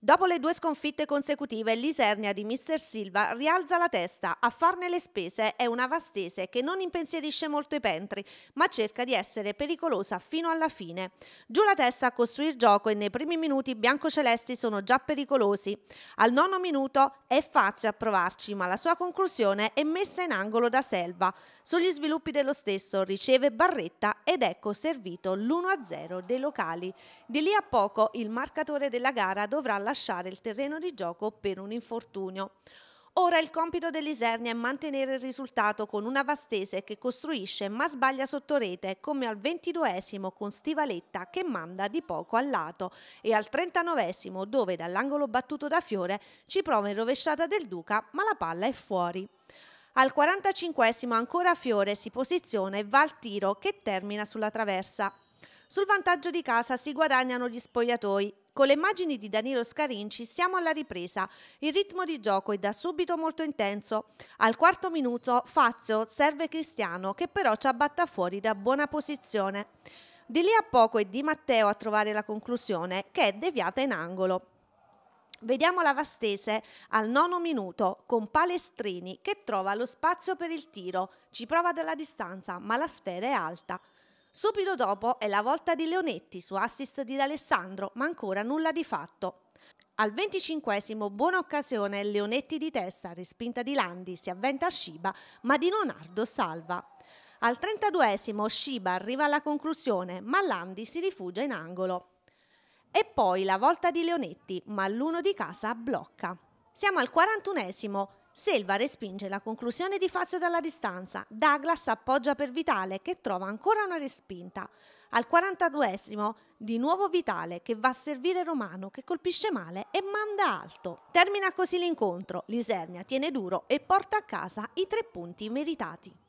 Dopo le due sconfitte consecutive, l'Isernia di Mr. Silva rialza la testa. A farne le spese è una Vastese che non impensierisce molto i pentri, ma cerca di essere pericolosa fino alla fine. Giù la testa a costruire gioco e nei primi minuti i biancocelesti sono già pericolosi. Al nono minuto è facile approvarci, ma la sua conclusione è messa in angolo da Selva. Sugli sviluppi dello stesso riceve Barretta ed ecco servito l'1-0 dei locali. Di lì a poco il marcatore della gara dovrà lasciare il terreno di gioco per un infortunio. Ora il compito dell'Isernia è mantenere il risultato con una Vastese che costruisce ma sbaglia sotto rete, come al 22esimo con Stivaletta che manda di poco al lato e al 39esimo dove dall'angolo battuto da Fiore ci prova in rovesciata del Duca ma la palla è fuori. Al 45esimo ancora Fiore si posiziona e va al tiro che termina sulla traversa. Sul vantaggio di casa si guadagnano gli spogliatoi. Con le immagini di Danilo Scarinci siamo alla ripresa. Il ritmo di gioco è da subito molto intenso. Al quarto minuto Fazio serve Cristiano che però ci abbatta fuori da buona posizione. Di lì a poco è Di Matteo a trovare la conclusione che è deviata in angolo. Vediamo la Vastese al nono minuto con Palestrini che trova lo spazio per il tiro, ci prova dalla distanza ma la sfera è alta. Subito dopo è la volta di Leonetti su assist di Alessandro, ma ancora nulla di fatto. Al 25 buona occasione Leonetti di testa, respinta di Landi, si avventa a Sciba, ma Di Leonardo salva. Al 32 Sciba arriva alla conclusione, ma Landi si rifugia in angolo. E poi la volta di Leonetti, ma l'uno di casa blocca. Siamo al 41 Selva respinge la conclusione di Fazio dalla distanza. Douglas appoggia per Vitale che trova ancora una respinta. Al 42esimo di nuovo Vitale che va a servire Romano che colpisce male e manda alto. Termina così l'incontro. Lisernia tiene duro e porta a casa i tre punti meritati.